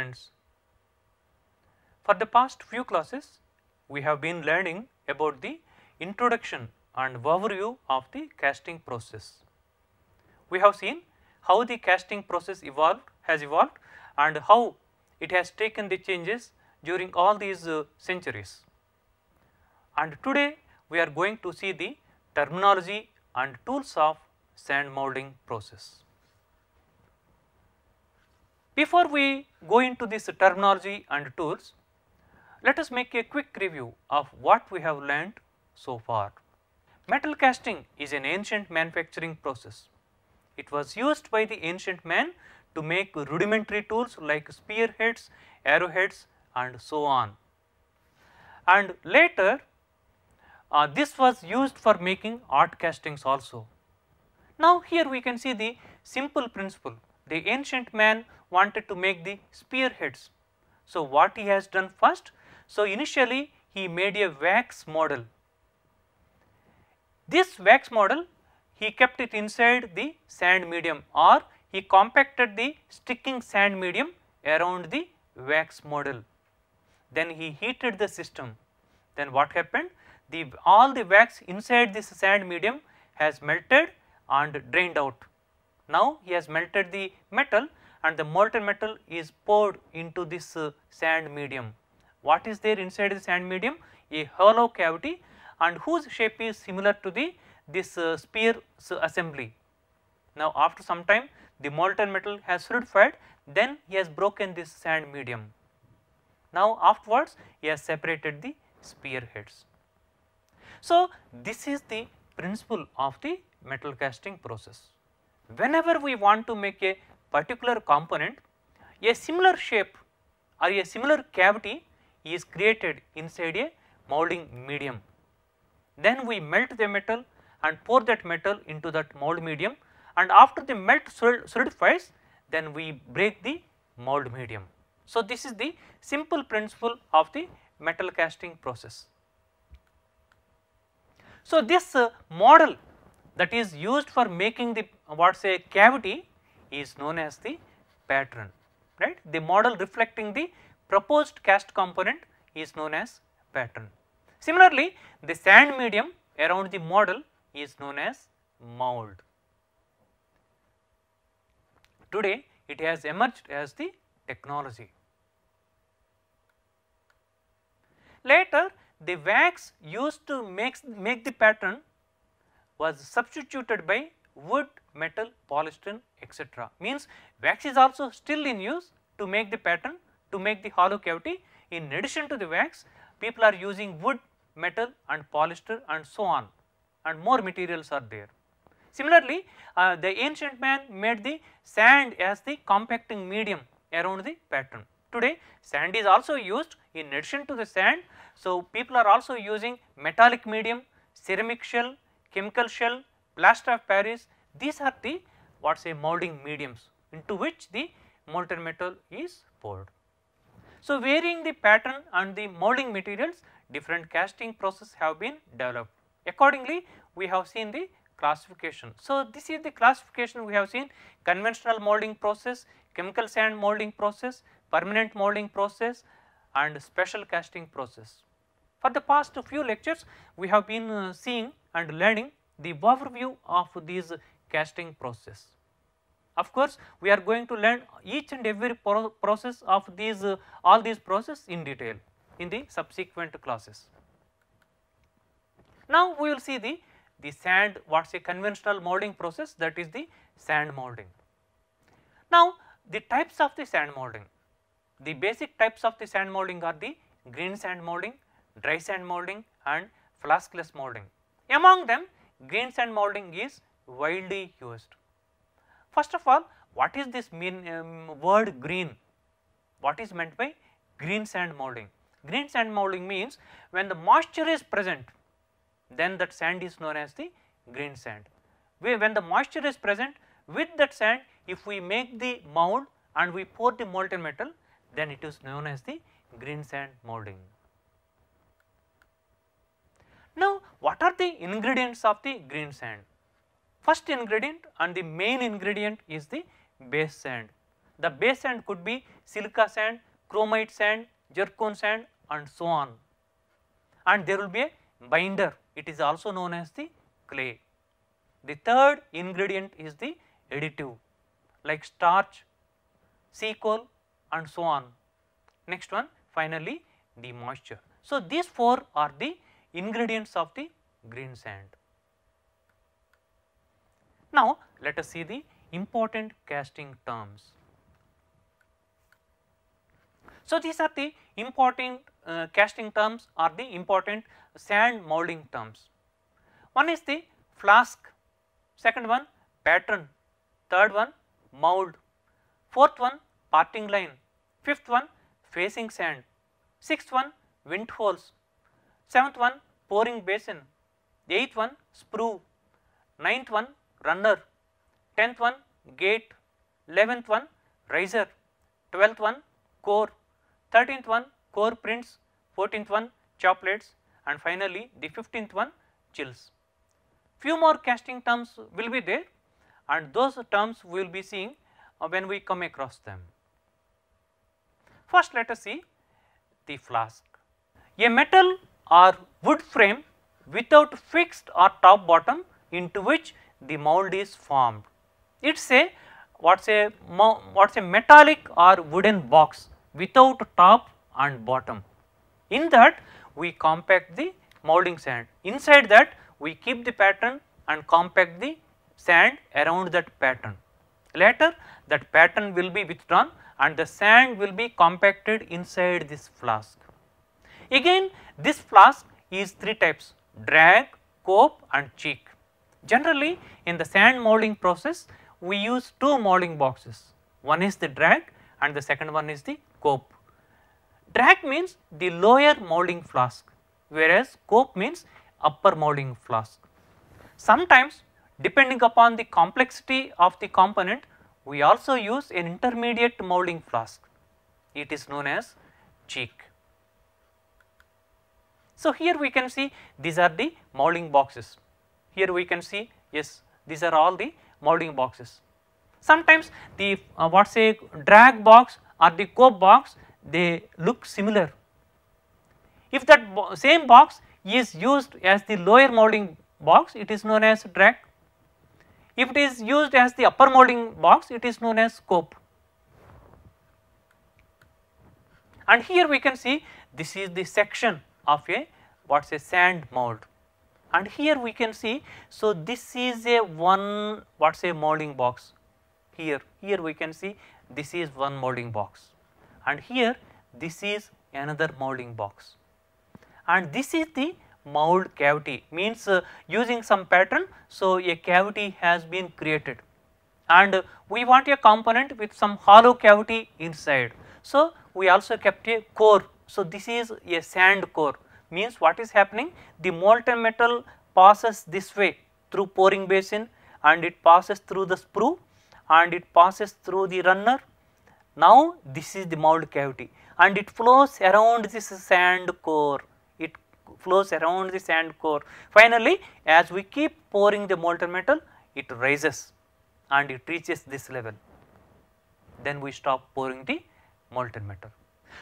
friends. For the past few classes, we have been learning about the introduction and overview of the casting process. We have seen how the casting process evolved has evolved and how it has taken the changes during all these uh, centuries. And today we are going to see the terminology and tools of sand molding process. Before we go into this terminology and tools, let us make a quick review of what we have learned so far. Metal casting is an ancient manufacturing process. It was used by the ancient man to make rudimentary tools like spearheads, arrowheads and so on. And later uh, this was used for making art castings also. Now here we can see the simple principle. The ancient man wanted to make the spearheads. So, what he has done first? So, initially he made a wax model. This wax model he kept it inside the sand medium or he compacted the sticking sand medium around the wax model. Then he heated the system. Then what happened? The all the wax inside this sand medium has melted and drained out. Now he has melted the metal and the molten metal is poured into this uh, sand medium. What is there inside the sand medium? A hollow cavity and whose shape is similar to the this uh, assembly. Now, after some time the molten metal has solidified then he has broken this sand medium. Now, afterwards he has separated the spear heads. So, this is the principle of the metal casting process. Whenever we want to make a particular component, a similar shape or a similar cavity is created inside a molding medium. Then we melt the metal and pour that metal into that mold medium and after the melt solidifies then we break the mold medium. So, this is the simple principle of the metal casting process. So, this uh, model that is used for making the what say cavity is known as the pattern, right. The model reflecting the proposed cast component is known as pattern. Similarly, the sand medium around the model is known as mold. Today, it has emerged as the technology. Later, the wax used to make, make the pattern was substituted by wood metal, polystyrene etc. Means wax is also still in use to make the pattern, to make the hollow cavity. In addition to the wax, people are using wood, metal and polyester and so on and more materials are there. Similarly, uh, the ancient man made the sand as the compacting medium around the pattern. Today sand is also used in addition to the sand. So, people are also using metallic medium, ceramic shell, chemical shell, plaster of Paris these are the what say molding mediums into which the molten metal is poured. So, varying the pattern and the molding materials different casting process have been developed. Accordingly, we have seen the classification. So, this is the classification we have seen conventional molding process, chemical sand molding process, permanent molding process and special casting process. For the past few lectures, we have been uh, seeing and learning the overview of these casting process. Of course, we are going to learn each and every pro process of these uh, all these process in detail in the subsequent classes. Now, we will see the, the sand what is a conventional molding process that is the sand molding. Now, the types of the sand molding, the basic types of the sand molding are the green sand molding, dry sand molding and flaskless molding. Among them green sand molding is widely used. First of all, what is this mean um, word green? What is meant by green sand molding? Green sand molding means when the moisture is present, then that sand is known as the green sand. When the moisture is present with that sand, if we make the mound and we pour the molten metal, then it is known as the green sand molding. Now, what are the ingredients of the green sand? first ingredient and the main ingredient is the base sand. The base sand could be silica sand, chromite sand, zircon sand and so on and there will be a binder it is also known as the clay. The third ingredient is the additive like starch, sea coal and so on. Next one finally the moisture. So, these four are the ingredients of the green sand. Now, let us see the important casting terms. So, these are the important uh, casting terms or the important sand molding terms. One is the flask, second one pattern, third one mold, fourth one parting line, fifth one facing sand, sixth one wind holes, seventh one pouring basin, eighth one sprue, ninth one runner, 10th one gate, 11th one riser, 12th one core, 13th one core prints, 14th one choplets and finally the 15th one chills. Few more casting terms will be there and those terms we will be seeing uh, when we come across them. First let us see the flask. A metal or wood frame without fixed or top bottom into which the mold is formed. It is a what is a what is a metallic or wooden box without top and bottom. In that we compact the molding sand. Inside that we keep the pattern and compact the sand around that pattern. Later that pattern will be withdrawn and the sand will be compacted inside this flask. Again this flask is three types drag, cope and cheek. Generally in the sand molding process we use two molding boxes, one is the drag and the second one is the cope. Drag means the lower molding flask whereas cope means upper molding flask. Sometimes depending upon the complexity of the component we also use an intermediate molding flask it is known as cheek. So, here we can see these are the molding boxes here we can see yes these are all the molding boxes. Sometimes the uh, what say drag box or the cope box they look similar. If that bo same box is used as the lower molding box it is known as drag. If it is used as the upper molding box it is known as cope. And here we can see this is the section of a what is a sand mold and here we can see so this is a one what say molding box here here we can see this is one molding box and here this is another molding box and this is the mold cavity means uh, using some pattern so a cavity has been created and uh, we want a component with some hollow cavity inside so we also kept a core so this is a sand core means what is happening the molten metal passes this way through pouring basin and it passes through the sprue and it passes through the runner. Now this is the mold cavity and it flows around this sand core, it flows around the sand core. Finally, as we keep pouring the molten metal, it rises and it reaches this level. Then we stop pouring the molten metal.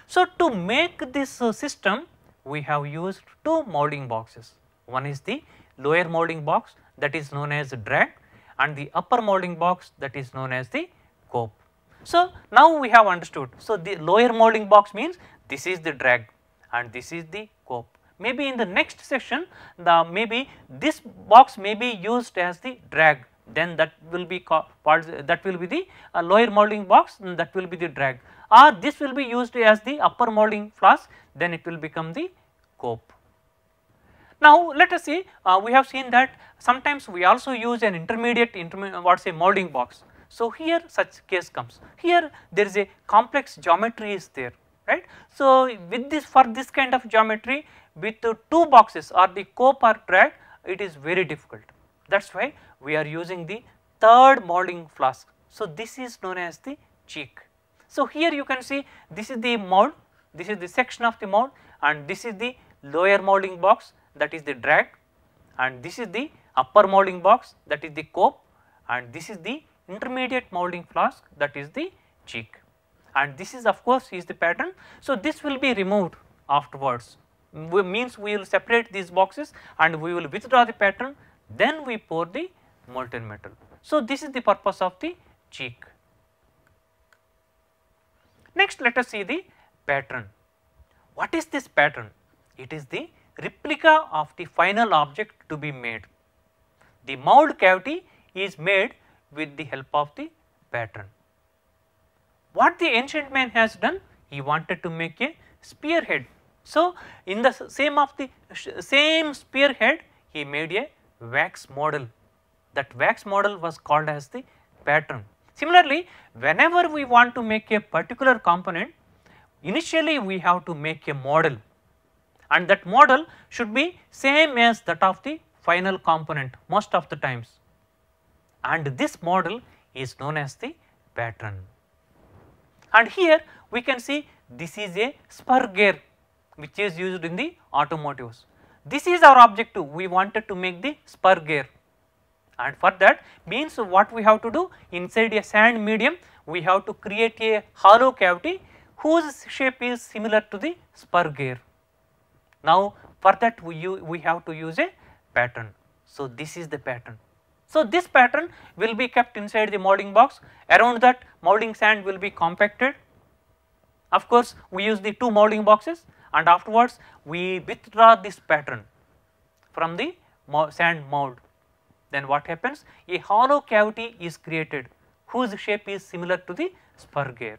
So, to make this system we have used two molding boxes. One is the lower molding box that is known as drag and the upper molding box that is known as the cope. So, now we have understood. So, the lower molding box means this is the drag and this is the cope. Maybe in the next section the maybe this box may be used as the drag then that will be called that will be the uh, lower molding box that will be the drag or this will be used as the upper molding flask then it will become the cope. Now, let us see uh, we have seen that sometimes we also use an intermediate interme uh, what say molding box. So, here such case comes here there is a complex geometry is there right. So, with this for this kind of geometry with the two boxes or the cope or drag it is very difficult that is why we are using the third molding flask. So, this is known as the cheek. So, here you can see this is the mold this is the section of the mold and this is the lower molding box that is the drag and this is the upper molding box that is the cope and this is the intermediate molding flask that is the cheek and this is of course is the pattern. So, this will be removed afterwards we means we will separate these boxes and we will withdraw the pattern then we pour the molten metal. So, this is the purpose of the cheek. Next let us see the pattern. What is this pattern? It is the replica of the final object to be made. The mould cavity is made with the help of the pattern. What the ancient man has done? He wanted to make a spearhead. So, in the same of the same spearhead he made a wax model. That wax model was called as the pattern. Similarly, whenever we want to make a particular component Initially we have to make a model and that model should be same as that of the final component most of the times and this model is known as the pattern. And here we can see this is a spur gear which is used in the automotives. This is our objective we wanted to make the spur gear and for that means what we have to do inside a sand medium we have to create a hollow cavity whose shape is similar to the spur gear. Now, for that we, we have to use a pattern. So, this is the pattern. So, this pattern will be kept inside the molding box around that molding sand will be compacted. Of course, we use the two molding boxes and afterwards we withdraw this pattern from the sand mold. Then what happens? A hollow cavity is created whose shape is similar to the spur gear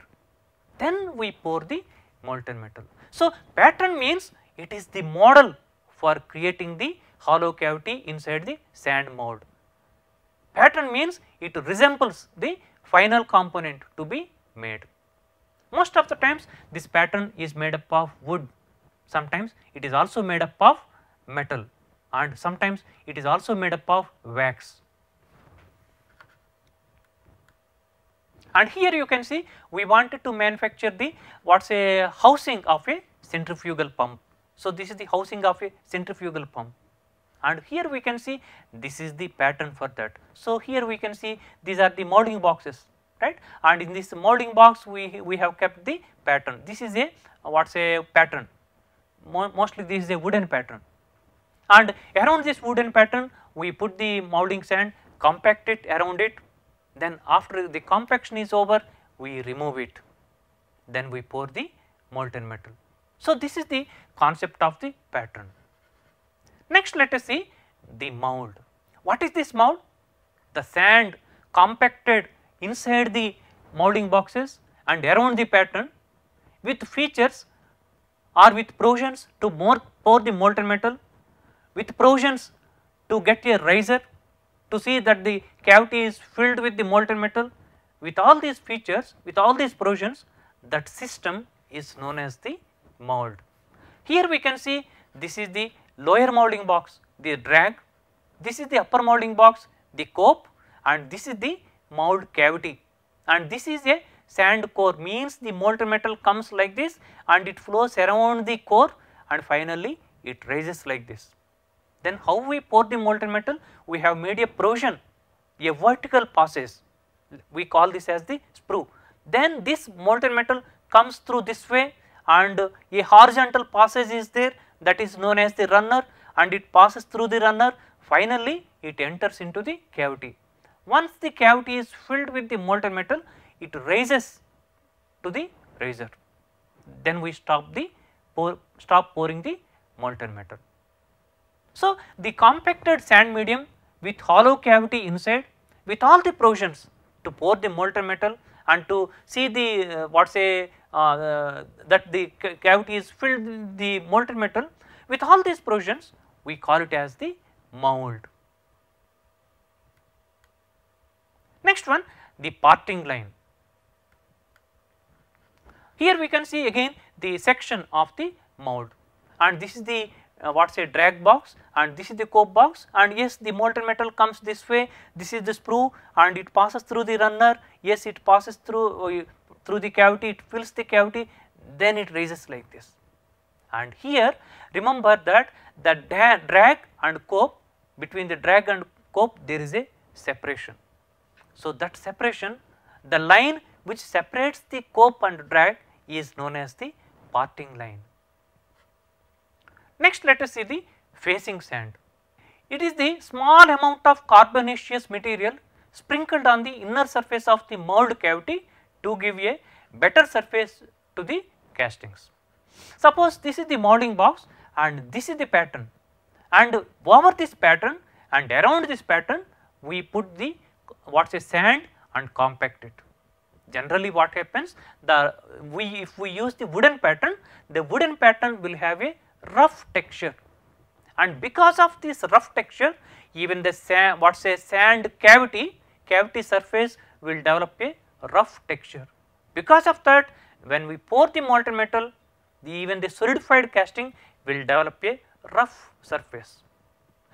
then we pour the molten metal. So, pattern means it is the model for creating the hollow cavity inside the sand mold. Pattern means it resembles the final component to be made. Most of the times this pattern is made up of wood, sometimes it is also made up of metal and sometimes it is also made up of wax. And here you can see we wanted to manufacture the what is a housing of a centrifugal pump. So, this is the housing of a centrifugal pump and here we can see this is the pattern for that. So, here we can see these are the molding boxes right and in this molding box we, we have kept the pattern. This is a what is a pattern Mo mostly this is a wooden pattern and around this wooden pattern we put the molding sand compact it around it then after the compaction is over, we remove it. Then we pour the molten metal. So, this is the concept of the pattern. Next, let us see the mould. What is this mould? The sand compacted inside the moulding boxes and around the pattern with features or with provisions to pour the molten metal, with provisions to get a riser to see that the cavity is filled with the molten metal. With all these features, with all these provisions, that system is known as the mold. Here we can see this is the lower molding box, the drag, this is the upper molding box, the cope and this is the mold cavity and this is a sand core means the molten metal comes like this and it flows around the core and finally it rises like this. Then how we pour the molten metal? We have made a provision, a vertical passage. We call this as the sprue. Then this molten metal comes through this way and a horizontal passage is there that is known as the runner and it passes through the runner finally it enters into the cavity. Once the cavity is filled with the molten metal it raises to the riser then we stop the pour, stop pouring the molten metal. So, the compacted sand medium with hollow cavity inside with all the provisions to pour the molten metal and to see the uh, what say uh, uh that the cavity is filled with the molten metal with all these provisions we call it as the mould. Next one the parting line. Here we can see again the section of the mould and this is the uh, what say drag box and this is the cope box and yes the molten metal comes this way this is the sprue and it passes through the runner yes it passes through uh, through the cavity it fills the cavity then it raises like this and here remember that the drag and cope between the drag and cope there is a separation. So, that separation the line which separates the cope and drag is known as the parting line Next let us see the facing sand. It is the small amount of carbonaceous material sprinkled on the inner surface of the mould cavity to give a better surface to the castings. Suppose this is the moulding box and this is the pattern and over this pattern and around this pattern we put the what is sand and compact it. Generally what happens the we if we use the wooden pattern the wooden pattern will have a rough texture and because of this rough texture even the sand what say sand cavity cavity surface will develop a rough texture. Because of that when we pour the molten metal the even the solidified casting will develop a rough surface.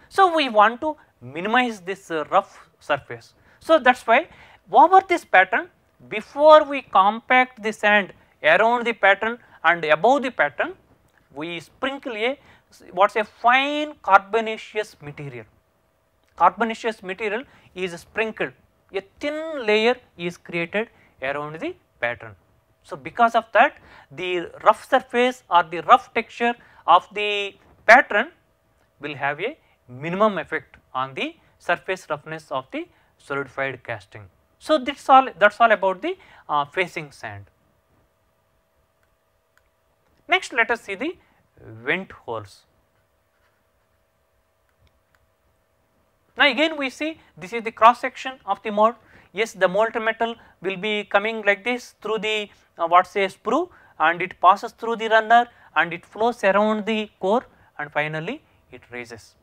So, we want to minimize this rough surface. So, that is why over this pattern before we compact the sand around the pattern and above the pattern we sprinkle a what is a fine carbonaceous material. Carbonaceous material is sprinkled, a thin layer is created around the pattern. So, because of that the rough surface or the rough texture of the pattern will have a minimum effect on the surface roughness of the solidified casting. So, that is all that is all about the uh, facing sand. Next let us see the vent holes. Now again we see this is the cross section of the mold. Yes, the molten metal will be coming like this through the uh, what say sprue and it passes through the runner and it flows around the core and finally it raises.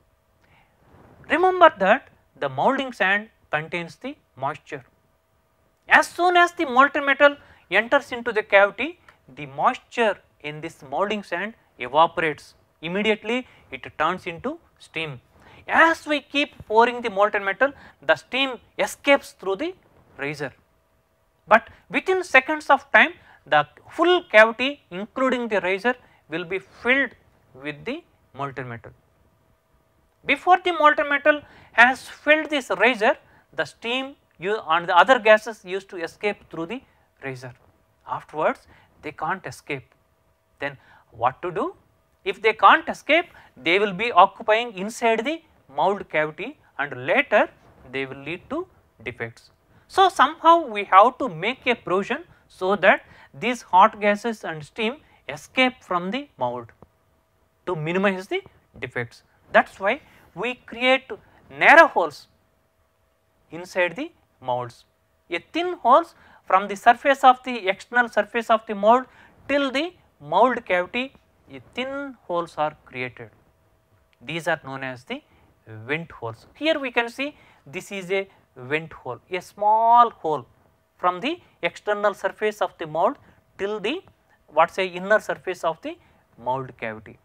Remember that the molding sand contains the moisture. As soon as the molten metal enters into the cavity, the moisture in this molding sand evaporates immediately it turns into steam. As we keep pouring the molten metal the steam escapes through the riser, but within seconds of time the full cavity including the riser will be filled with the molten metal. Before the molten metal has filled this riser the steam and the other gases used to escape through the riser. Afterwards they can't escape. Then what to do? If they can't escape, they will be occupying inside the mould cavity and later they will lead to defects. So, somehow we have to make a provision so that these hot gases and steam escape from the mould to minimize the defects. That is why we create narrow holes inside the moulds, a thin holes from the surface of the external surface of the mould till the mould cavity a thin holes are created. These are known as the vent holes. Here we can see this is a vent hole, a small hole from the external surface of the mould till the what's say inner surface of the mould cavity.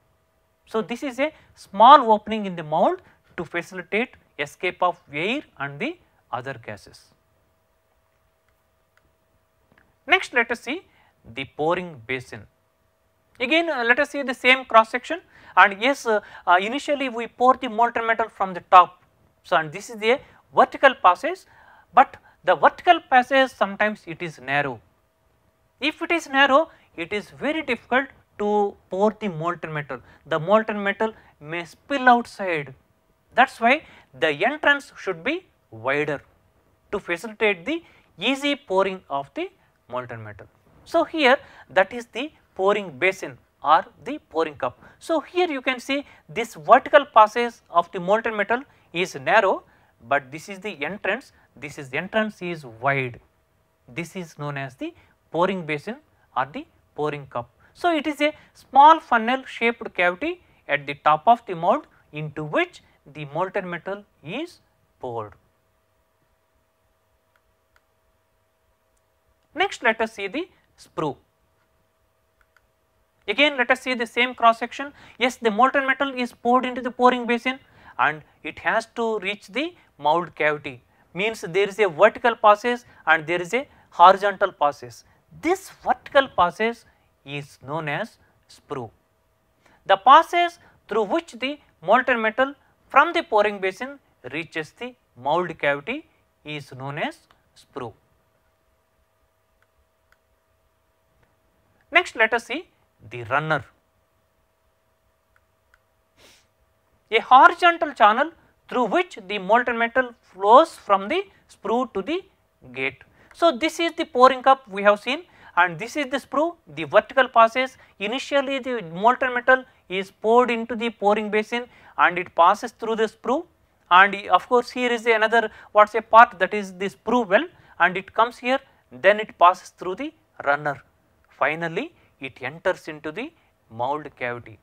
So, this is a small opening in the mould to facilitate escape of air and the other gases. Next let us see the pouring basin. Again uh, let us see the same cross section and yes uh, uh, initially we pour the molten metal from the top. So, and this is a vertical passage, but the vertical passage sometimes it is narrow. If it is narrow it is very difficult to pour the molten metal. The molten metal may spill outside. That is why the entrance should be wider to facilitate the easy pouring of the molten metal. So, here that is the pouring basin or the pouring cup. So, here you can see this vertical passage of the molten metal is narrow, but this is the entrance, this is the entrance is wide. This is known as the pouring basin or the pouring cup. So, it is a small funnel shaped cavity at the top of the mold into which the molten metal is poured. Next let us see the sprue. Again let us see the same cross section, yes the molten metal is poured into the pouring basin and it has to reach the mould cavity means there is a vertical passage and there is a horizontal passage. This vertical passage is known as sprue. The passage through which the molten metal from the pouring basin reaches the mould cavity is known as sprue. Next let us see the runner. A horizontal channel through which the molten metal flows from the sprue to the gate. So, this is the pouring cup we have seen and this is the sprue the vertical passes initially the molten metal is poured into the pouring basin and it passes through the sprue and of course, here is another what is a part that is this sprue well and it comes here then it passes through the runner. Finally, it enters into the mould cavity.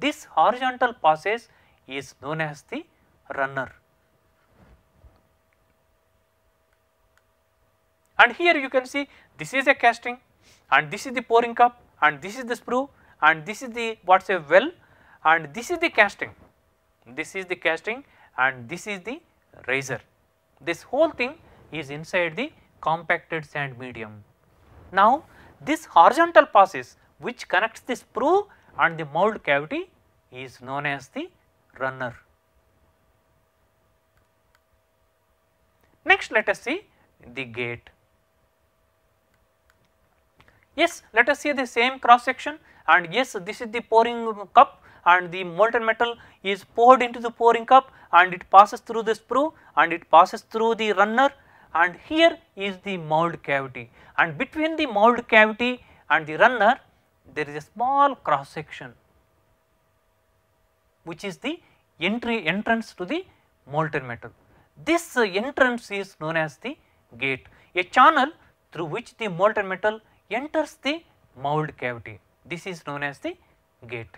This horizontal passage is known as the runner. And here you can see this is a casting and this is the pouring cup and this is the sprue and this is the what is a well and this is the casting. This is the casting and this is the razor. This whole thing is inside the compacted sand medium. Now, this horizontal passes which connects the sprue and the mould cavity is known as the runner. Next let us see the gate. Yes, let us see the same cross section and yes this is the pouring cup and the molten metal is poured into the pouring cup and it passes through the sprue and it passes through the runner and here is the mould cavity and between the mould cavity and the runner there is a small cross section which is the entry entrance to the molten metal. This uh, entrance is known as the gate, a channel through which the molten metal enters the mould cavity. This is known as the gate.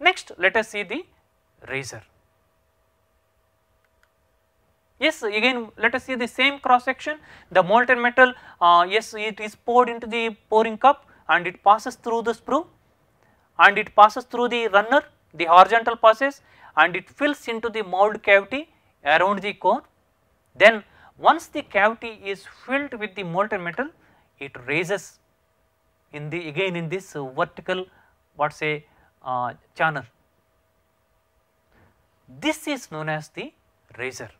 Next, let us see the razor. Yes, again let us see the same cross section, the molten metal uh, yes it is poured into the pouring cup and it passes through the sprue and it passes through the runner, the horizontal passes and it fills into the mold cavity around the core. Then once the cavity is filled with the molten metal, it raises in the again in this vertical what say uh, channel. This is known as the razor.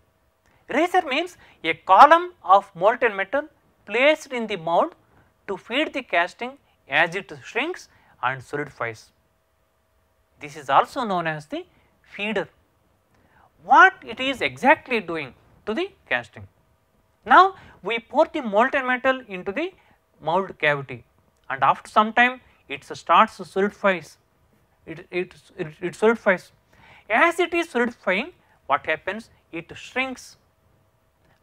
Riser means a column of molten metal placed in the mold to feed the casting as it shrinks and solidifies. This is also known as the feeder. What it is exactly doing to the casting? Now, we pour the molten metal into the mold cavity and after some time it starts to solidifies, it, it, it, it solidifies. As it is solidifying, what happens? It shrinks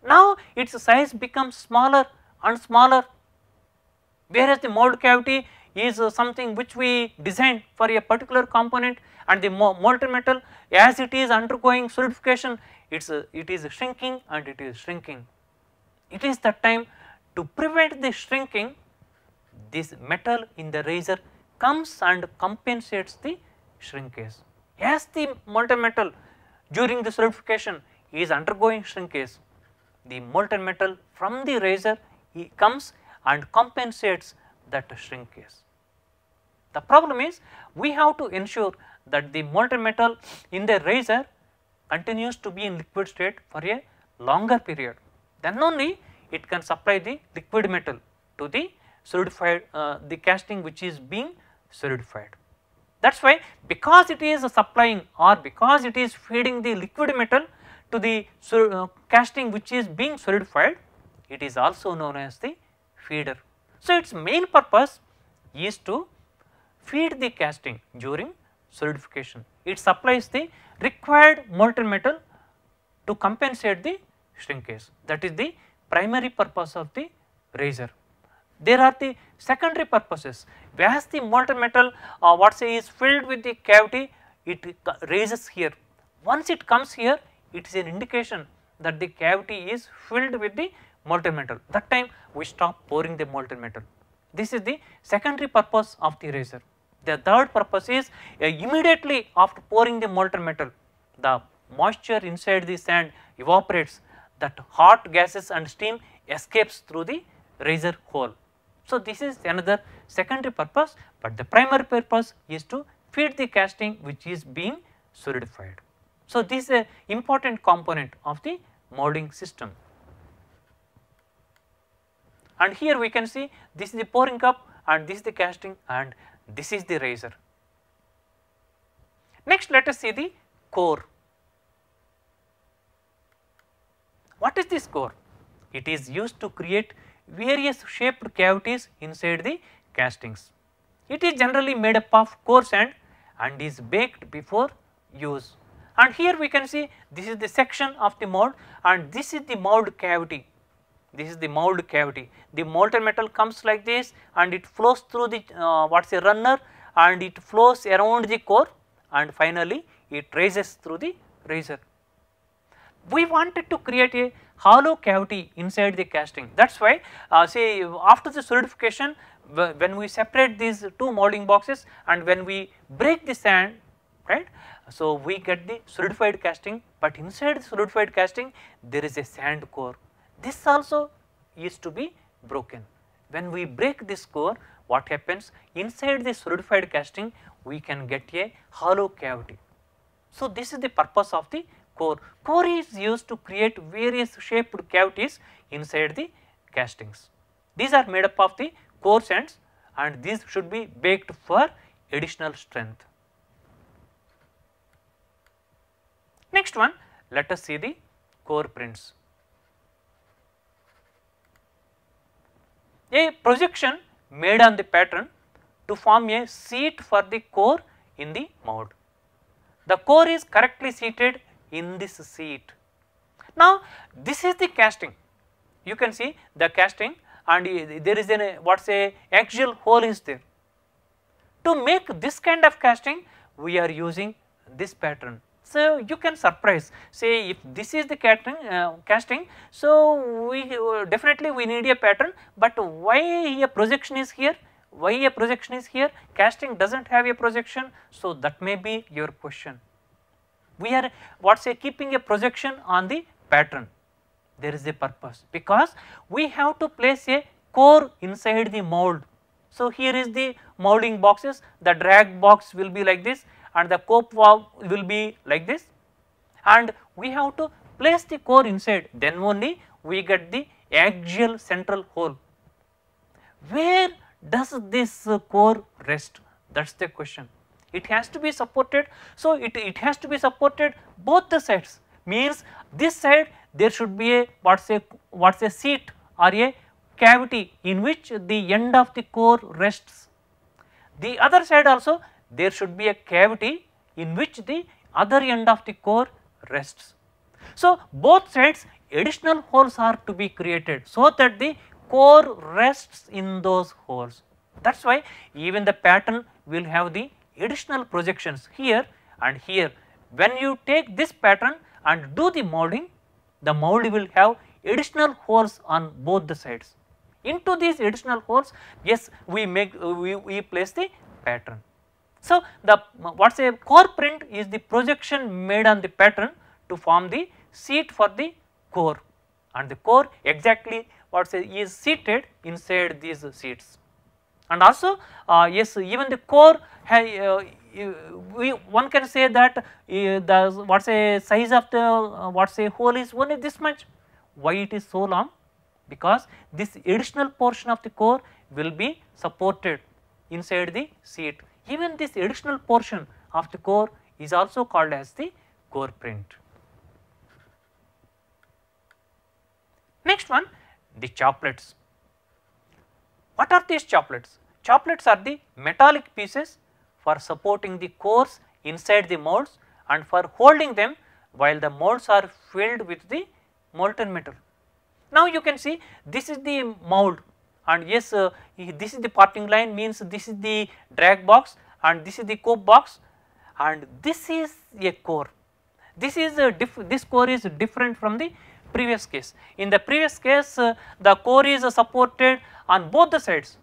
now its size becomes smaller and smaller whereas the mold cavity is uh, something which we design for a particular component and the molten metal as it is undergoing solidification it's, uh, it is shrinking and it is shrinking. It is the time to prevent the shrinking this metal in the razor comes and compensates the shrinkage. As the molten metal during the solidification is undergoing shrinkage the molten metal from the riser comes and compensates that shrinkage. The problem is we have to ensure that the molten metal in the riser continues to be in liquid state for a longer period. Then only it can supply the liquid metal to the solidified uh, the casting which is being solidified. That is why because it is supplying or because it is feeding the liquid metal to the uh, casting which is being solidified, it is also known as the feeder. So, its main purpose is to feed the casting during solidification. It supplies the required molten metal to compensate the shrinkage that is the primary purpose of the razor. There are the secondary purposes whereas the molten metal uh, what say is filled with the cavity it raises here. Once it comes here it is an indication that the cavity is filled with the molten metal. That time we stop pouring the molten metal. This is the secondary purpose of the razor. The third purpose is uh, immediately after pouring the molten metal, the moisture inside the sand evaporates that hot gases and steam escapes through the razor hole. So, this is another secondary purpose, but the primary purpose is to feed the casting which is being solidified. So, this is an important component of the modeling system. And here we can see this is the pouring cup and this is the casting and this is the razor. Next let us see the core. What is this core? It is used to create various shaped cavities inside the castings. It is generally made up of coarse sand and is baked before use and here we can see this is the section of the mold and this is the mold cavity. This is the mold cavity. The molten metal comes like this and it flows through the uh, what is a runner and it flows around the core and finally it raises through the riser. We wanted to create a hollow cavity inside the casting that is why uh, say after the solidification when we separate these two molding boxes and when we break the sand right so, we get the solidified casting, but inside the solidified casting there is a sand core. This also is to be broken. When we break this core, what happens? Inside the solidified casting, we can get a hollow cavity. So, this is the purpose of the core. Core is used to create various shaped cavities inside the castings. These are made up of the core sands and these should be baked for additional strength. Next one, let us see the core prints. A projection made on the pattern to form a seat for the core in the mode. The core is correctly seated in this seat. Now, this is the casting. You can see the casting and there is a what is a axial hole is there. To make this kind of casting, we are using this pattern so, you can surprise say if this is the casting, uh, casting so we uh, definitely we need a pattern, but why a projection is here, why a projection is here, casting does not have a projection. So, that may be your question. We are what say keeping a projection on the pattern, there is a purpose because we have to place a core inside the mold. So, here is the molding boxes, the drag box will be like this and the cope valve will be like this and we have to place the core inside then only we get the axial central hole. Where does this uh, core rest that is the question. It has to be supported. So, it, it has to be supported both the sides means this side there should be a what's a what's a seat or a cavity in which the end of the core rests. The other side also there should be a cavity in which the other end of the core rests. So, both sides additional holes are to be created so that the core rests in those holes. That is why even the pattern will have the additional projections here and here. When you take this pattern and do the molding, the mold will have additional holes on both the sides. Into these additional holes, yes, we make we, we place the pattern. So, the what is a core print is the projection made on the pattern to form the seat for the core and the core exactly what say is seated inside these seats. And also uh, yes even the core uh, uh, we one can say that uh, the what say size of the uh, what say hole is only this much. Why it is so long? Because this additional portion of the core will be supported inside the seat even this additional portion of the core is also called as the core print. Next one the choplets. What are these choplets? Choplets are the metallic pieces for supporting the cores inside the molds and for holding them while the molds are filled with the molten metal. Now you can see this is the mold and yes uh, this is the parting line means this is the drag box and this is the cope box and this is a core. This is a uh, this core is different from the previous case. In the previous case uh, the core is supported on both the sides.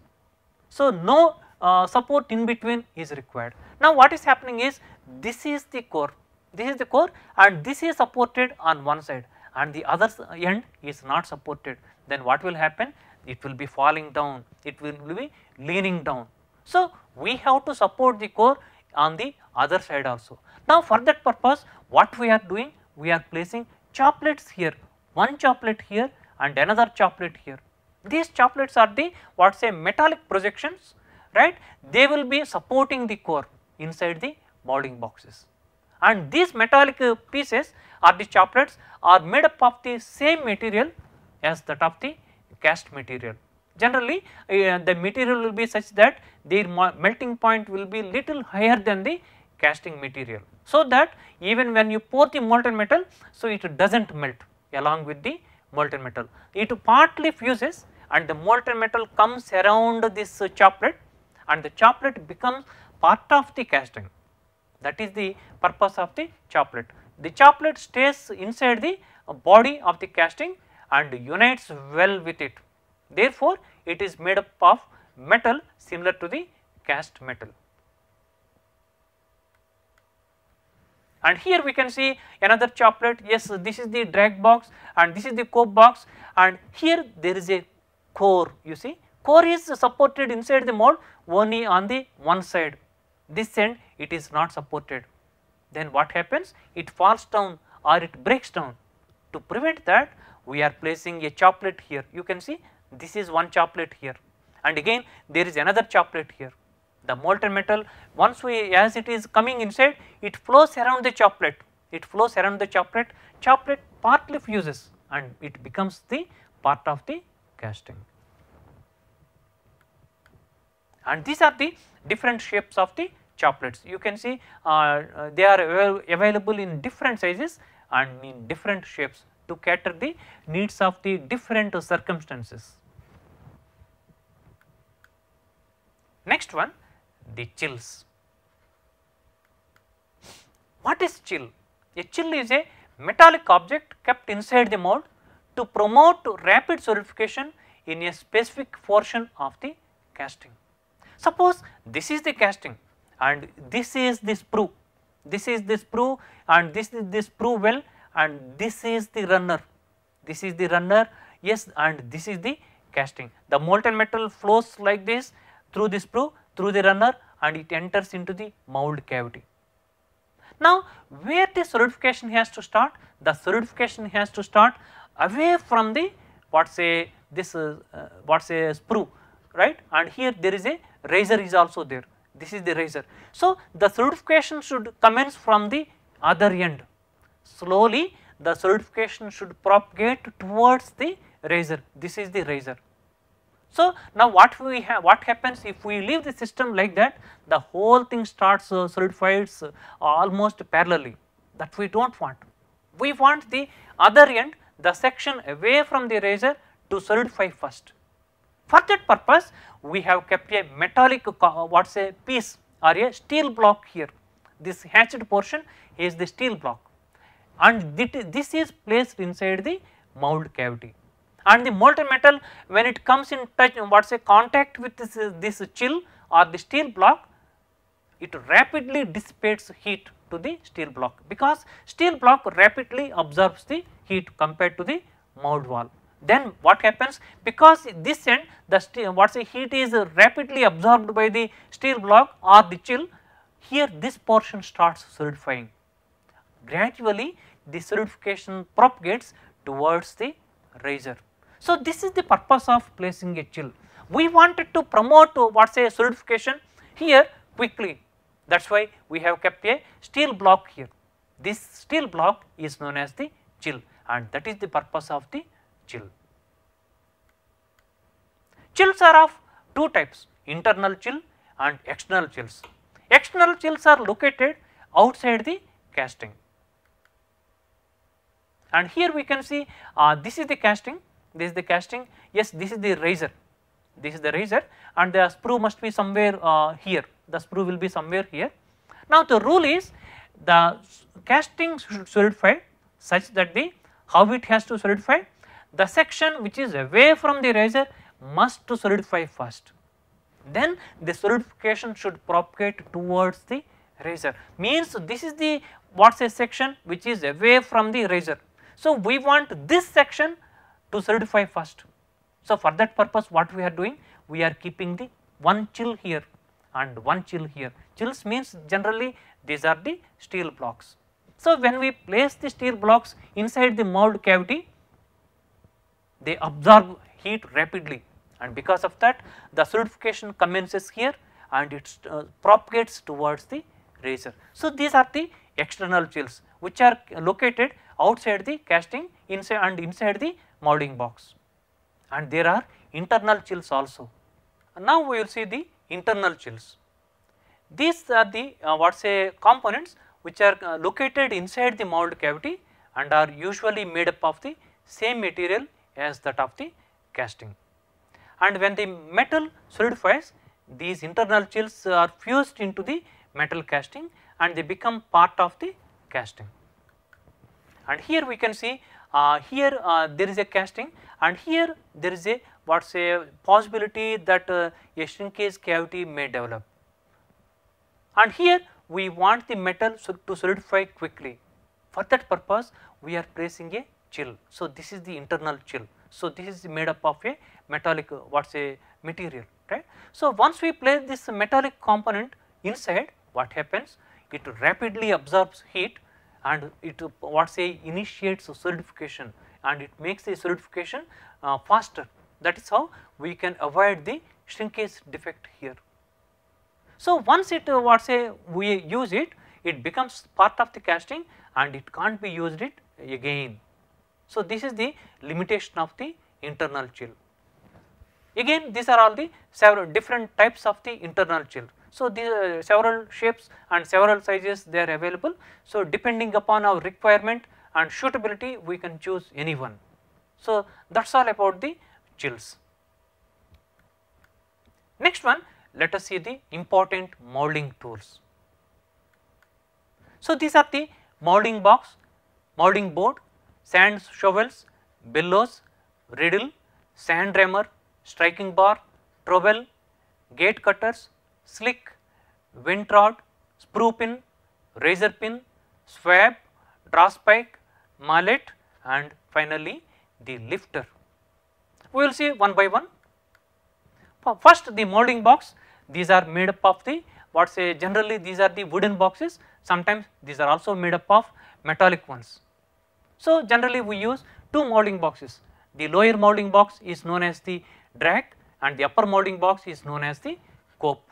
So, no uh, support in between is required. Now, what is happening is this is the core, this is the core and this is supported on one side and the other end is not supported. Then what will happen? it will be falling down, it will be leaning down. So, we have to support the core on the other side also. Now, for that purpose what we are doing? We are placing choplets here, one choplet here and another choplet here. These choplets are the what say metallic projections right, they will be supporting the core inside the molding boxes. And these metallic uh, pieces or the choplets are made up of the same material as that of the cast material. Generally uh, the material will be such that their melting point will be little higher than the casting material. So that even when you pour the molten metal, so it does not melt along with the molten metal. It partly fuses and the molten metal comes around this uh, and the chocolate becomes part of the casting. That is the purpose of the chocolate. The chocolate stays inside the uh, body of the casting and unites well with it. Therefore, it is made up of metal similar to the cast metal. And here we can see another chocolate. yes this is the drag box and this is the cope box and here there is a core you see. Core is supported inside the mold only on the one side, this end it is not supported. Then what happens? It falls down or it breaks down. To prevent that we are placing a choplet here you can see this is one choplet here and again there is another choplet here. The molten metal once we as it is coming inside it flows around the choplet, it flows around the choplet, choplet partly fuses and it becomes the part of the casting. And these are the different shapes of the choplets. You can see uh, uh, they are available in different sizes and in different shapes to cater the needs of the different circumstances. Next one the chills. What is chill? A chill is a metallic object kept inside the mold to promote rapid solidification in a specific portion of the casting. Suppose this is the casting and this is the sprue, this is the sprue and this is the sprue well and this is the runner, this is the runner yes and this is the casting. The molten metal flows like this through the sprue, through the runner and it enters into the mould cavity. Now, where the solidification has to start? The solidification has to start away from the what say this uh, what say sprue right and here there is a razor is also there this is the razor. So, the solidification should commence from the other end slowly the solidification should propagate towards the razor, this is the razor. So, now what we have what happens if we leave the system like that the whole thing starts uh, solidifies uh, almost parallelly that we do not want. We want the other end the section away from the razor to solidify first. For that purpose we have kept a metallic uh, what's a piece or a steel block here this hatched portion is the steel block and this is placed inside the mould cavity. And the molten metal when it comes in touch what say contact with this, this chill or the steel block, it rapidly dissipates heat to the steel block because steel block rapidly absorbs the heat compared to the mould wall. Then what happens because this end the steel what say heat is rapidly absorbed by the steel block or the chill here this portion starts solidifying gradually the solidification propagates towards the riser. So, this is the purpose of placing a chill. We wanted to promote what say solidification here quickly that is why we have kept a steel block here. This steel block is known as the chill and that is the purpose of the chill. Chills are of two types internal chill and external chills. External chills are located outside the casting and here we can see uh, this is the casting, this is the casting, yes this is the razor, this is the razor and the sprue must be somewhere uh, here, the sprue will be somewhere here. Now the rule is the casting should solidify such that the how it has to solidify, the section which is away from the razor must to solidify first. Then the solidification should propagate towards the razor means this is the what is a section which is away from the razor so, we want this section to solidify first. So, for that purpose what we are doing? We are keeping the one chill here and one chill here. Chills means generally these are the steel blocks. So, when we place the steel blocks inside the mold cavity, they absorb heat rapidly and because of that the solidification commences here and it uh, propagates towards the razor. So, these are the external chills which are located outside the casting inside and inside the molding box and there are internal chills also. now we will see the internal chills. These are the uh, what say components which are uh, located inside the mold cavity and are usually made up of the same material as that of the casting. And when the metal solidifies these internal chills are fused into the metal casting and they become part of the casting and here we can see uh, here uh, there is a casting and here there is a what say possibility that uh, a shrinkage cavity may develop. And here we want the metal so to solidify quickly. For that purpose we are placing a chill. So, this is the internal chill. So, this is made up of a metallic uh, what say material right. So, once we place this metallic component inside what happens it rapidly absorbs heat and it what say initiates solidification and it makes the solidification uh, faster that is how we can avoid the shrinkage defect here. So, once it uh, what say we use it it becomes part of the casting and it can't be used it again. So, this is the limitation of the internal chill. Again these are all the several different types of the internal chill. So, these several shapes and several sizes they are available. So, depending upon our requirement and suitability we can choose any one. So, that is all about the chills. Next one let us see the important molding tools. So, these are the molding box, molding board, sand shovels, bellows, riddle, sand rammer, striking bar, trowel, gate cutters, slick, wind rod, sprue pin, razor pin, swab, draw spike, mallet and finally the lifter. We will see one by one. First the molding box, these are made up of the what say generally these are the wooden boxes, sometimes these are also made up of metallic ones. So, generally we use two molding boxes, the lower molding box is known as the drag and the upper molding box is known as the cope.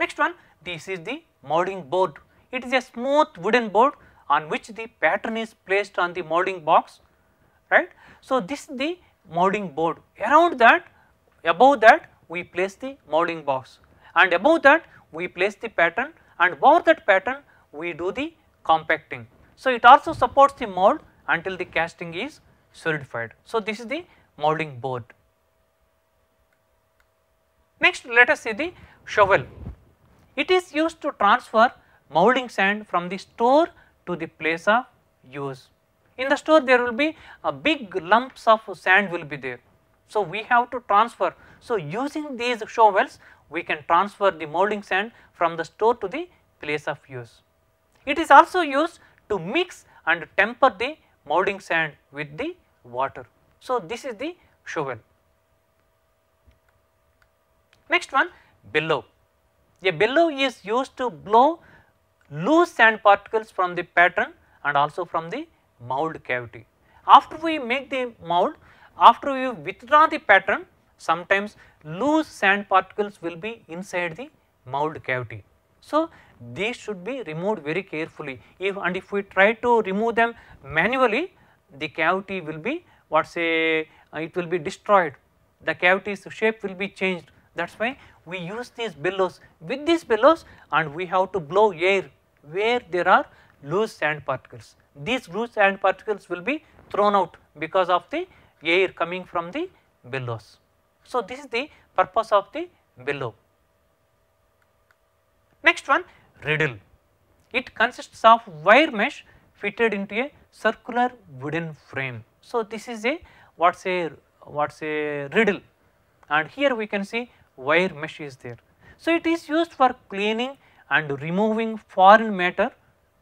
Next one, this is the molding board. It is a smooth wooden board on which the pattern is placed on the molding box, right. So, this is the molding board. Around that, above that we place the molding box and above that we place the pattern and above that pattern we do the compacting. So, it also supports the mold until the casting is solidified. So, this is the molding board. Next, let us see the shovel. It is used to transfer moulding sand from the store to the place of use. In the store there will be a big lumps of sand will be there. So, we have to transfer. So, using these shovels we can transfer the moulding sand from the store to the place of use. It is also used to mix and temper the moulding sand with the water. So, this is the shovel. Next one below. A bellow is used to blow loose sand particles from the pattern and also from the mould cavity. After we make the mould, after we withdraw the pattern, sometimes loose sand particles will be inside the mould cavity. So, these should be removed very carefully if and if we try to remove them manually, the cavity will be what say it will be destroyed, the cavity's shape will be changed. That is why we use these bellows. With these bellows and we have to blow air where there are loose sand particles. These loose sand particles will be thrown out because of the air coming from the bellows. So, this is the purpose of the bellows. Next one riddle. It consists of wire mesh fitted into a circular wooden frame. So, this is a what is a what is a riddle and here we can see wire mesh is there. So, it is used for cleaning and removing foreign matter,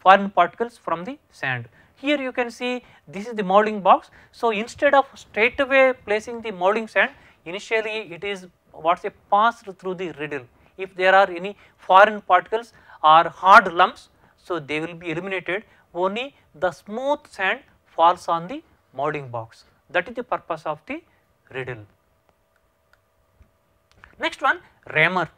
foreign particles from the sand. Here you can see this is the molding box. So, instead of straight away placing the molding sand, initially it is what is a passed through the riddle. If there are any foreign particles or hard lumps, so they will be eliminated only the smooth sand falls on the molding box. That is the purpose of the riddle. Next one rammer,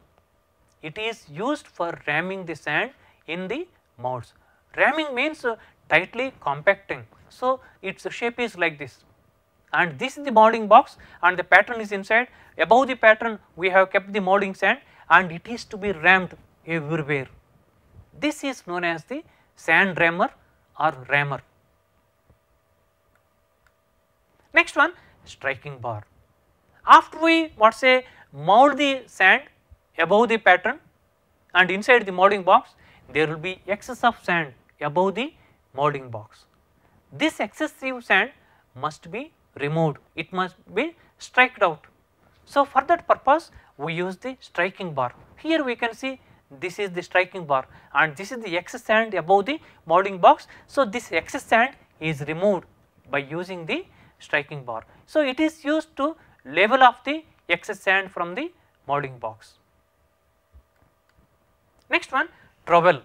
it is used for ramming the sand in the moulds. Ramming means uh, tightly compacting. So, its shape is like this and this is the moulding box and the pattern is inside. Above the pattern we have kept the moulding sand and it is to be rammed everywhere. This is known as the sand rammer or rammer. Next one striking bar. After we what say mould the sand above the pattern and inside the moulding box there will be excess of sand above the moulding box. This excessive sand must be removed, it must be striked out. So, for that purpose we use the striking bar. Here we can see this is the striking bar and this is the excess sand above the moulding box. So, this excess sand is removed by using the striking bar. So, it is used to level off the excess sand from the molding box. Next one trowel.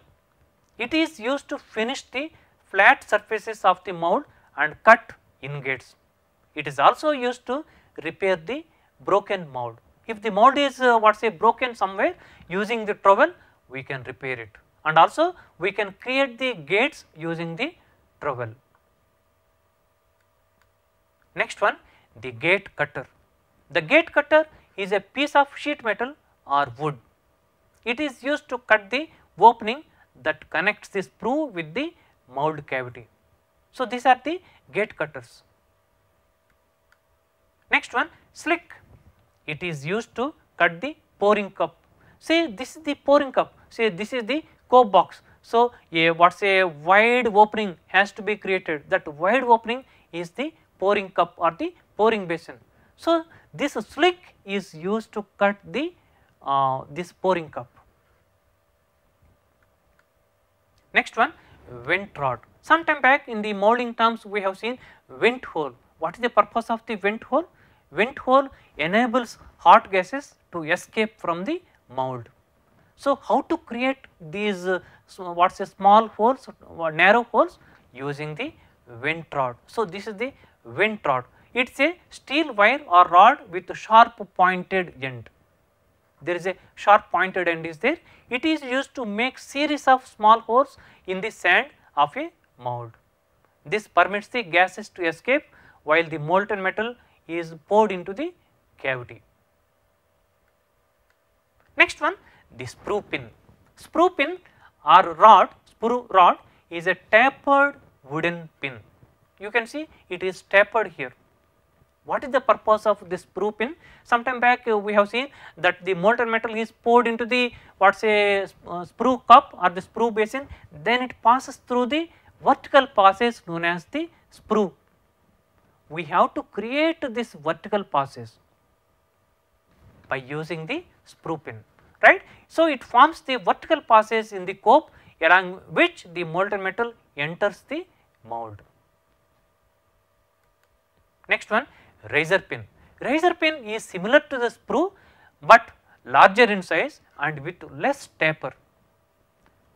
It is used to finish the flat surfaces of the mold and cut ingots. It is also used to repair the broken mold. If the mold is uh, what say broken somewhere using the trowel we can repair it and also we can create the gates using the trowel. Next one the gate cutter. The gate cutter is a piece of sheet metal or wood. It is used to cut the opening that connects the sprue with the mould cavity. So, these are the gate cutters. Next one slick, it is used to cut the pouring cup. See this is the pouring cup, See this is the cope box. So, a what is a wide opening has to be created that wide opening is the pouring cup or the pouring basin. So, this slick is used to cut the uh, this pouring cup. Next one vent rod. Sometime back in the moulding terms we have seen vent hole. What is the purpose of the vent hole? Vent hole enables hot gases to escape from the mold. So, how to create these uh, what is a small holes or uh, narrow holes using the vent rod. So, this is the vent rod. It is a steel wire or rod with sharp pointed end. There is a sharp pointed end is there. It is used to make series of small holes in the sand of a mold. This permits the gases to escape while the molten metal is poured into the cavity. Next one the sprue pin. Sprue pin or rod, sprue rod is a tapered wooden pin. You can see it is tapered here. What is the purpose of this proof Some Sometime back uh, we have seen that the molten metal is poured into the what say uh, sprue cup or the sprue basin, then it passes through the vertical passes known as the sprue. We have to create this vertical passes by using the sprue pin, right. So, it forms the vertical passes in the cope along which the molten metal enters the mold. Next one razor pin. Razor pin is similar to the sprue but larger in size and with less taper.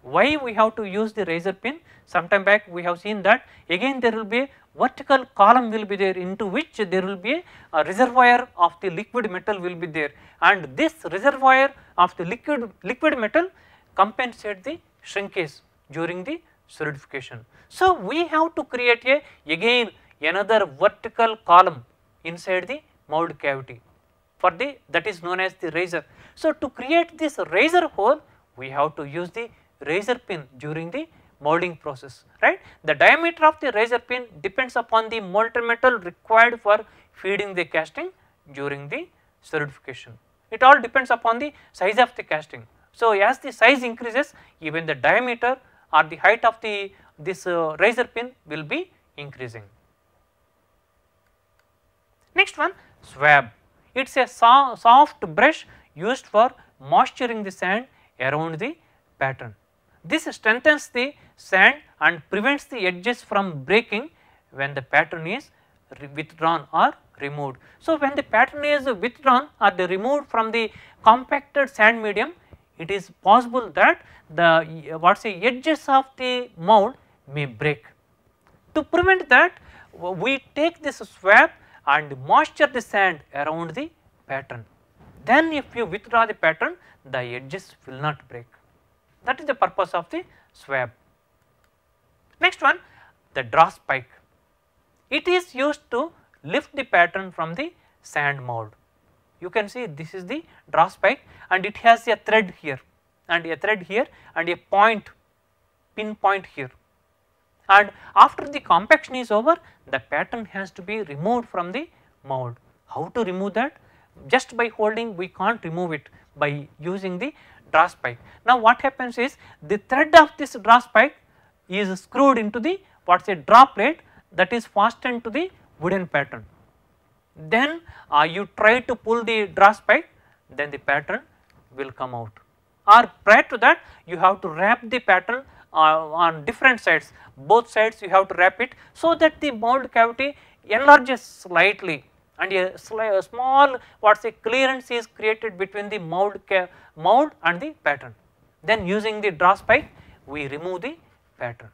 Why we have to use the razor pin? Sometime back we have seen that again there will be a vertical column will be there into which there will be a reservoir of the liquid metal will be there and this reservoir of the liquid, liquid metal compensate the shrinkage during the solidification. So, we have to create a again another vertical column inside the mould cavity for the that is known as the razor. So, to create this razor hole we have to use the razor pin during the molding process right. The diameter of the razor pin depends upon the molten metal required for feeding the casting during the solidification. It all depends upon the size of the casting. So, as the size increases even the diameter or the height of the this uh, razor pin will be increasing. Next one swab, it is a soft brush used for moisturing the sand around the pattern. This strengthens the sand and prevents the edges from breaking when the pattern is withdrawn or removed. So, when the pattern is withdrawn or the removed from the compacted sand medium, it is possible that the what say edges of the mold may break. To prevent that, we take this swab and moisture the sand around the pattern. Then if you withdraw the pattern, the edges will not break. That is the purpose of the swab. Next one, the draw spike. It is used to lift the pattern from the sand mold. You can see this is the draw spike and it has a thread here and a thread here and a point pin point here and after the compaction is over the pattern has to be removed from the mold. How to remove that? Just by holding we can't remove it by using the draw spike. Now what happens is the thread of this draw spike is screwed into the what is a draw plate that is fastened to the wooden pattern. Then uh, you try to pull the draw spike then the pattern will come out or prior to that you have to wrap the pattern uh, on different sides both sides you have to wrap it so that the mold cavity enlarges slightly and a, a small what say clearance is created between the mold, mold and the pattern. Then using the draw pipe we remove the pattern.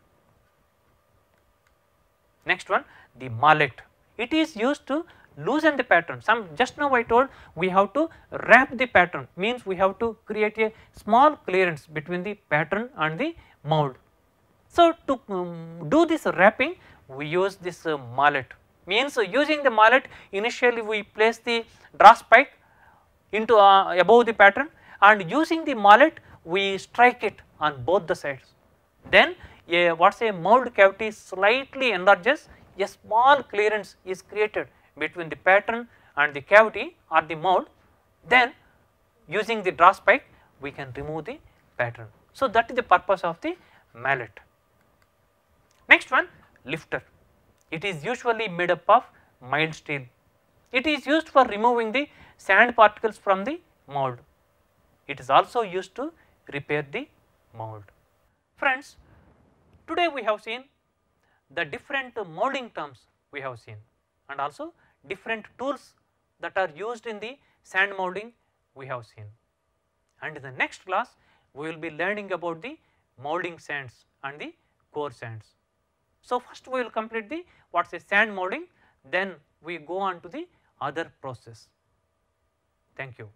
Next one the mallet. It is used to loosen the pattern. Some just now I told we have to wrap the pattern means we have to create a small clearance between the pattern and the mould. So, to um, do this wrapping we use this uh, mallet means uh, using the mallet initially we place the draw spike into uh, above the pattern and using the mallet we strike it on both the sides. Then a what say mould cavity slightly enlarges a small clearance is created between the pattern and the cavity or the mould then using the draw spike we can remove the pattern. So, that is the purpose of the mallet. Next one lifter, it is usually made up of mild steel. It is used for removing the sand particles from the mold. It is also used to repair the mold. Friends, today we have seen the different molding terms we have seen and also different tools that are used in the sand molding we have seen. And in the next class we will be learning about the molding sands and the core sands. So, first we will complete the what is a sand molding then we go on to the other process. Thank you.